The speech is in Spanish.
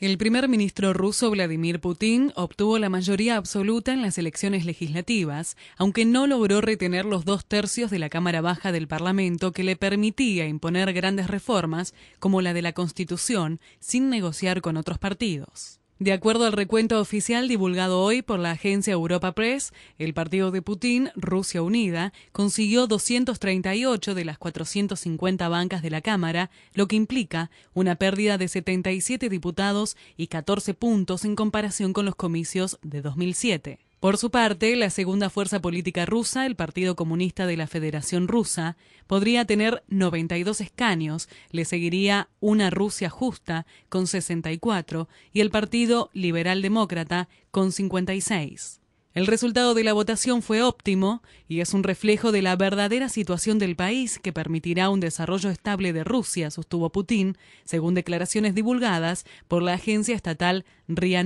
El primer ministro ruso Vladimir Putin obtuvo la mayoría absoluta en las elecciones legislativas, aunque no logró retener los dos tercios de la Cámara Baja del Parlamento que le permitía imponer grandes reformas como la de la Constitución sin negociar con otros partidos. De acuerdo al recuento oficial divulgado hoy por la agencia Europa Press, el partido de Putin, Rusia Unida, consiguió 238 de las 450 bancas de la Cámara, lo que implica una pérdida de 77 diputados y 14 puntos en comparación con los comicios de 2007. Por su parte, la segunda fuerza política rusa, el Partido Comunista de la Federación Rusa, podría tener 92 escaños, le seguiría una Rusia justa con 64 y el Partido Liberal Demócrata con 56. El resultado de la votación fue óptimo y es un reflejo de la verdadera situación del país que permitirá un desarrollo estable de Rusia, sostuvo Putin, según declaraciones divulgadas por la agencia estatal RIA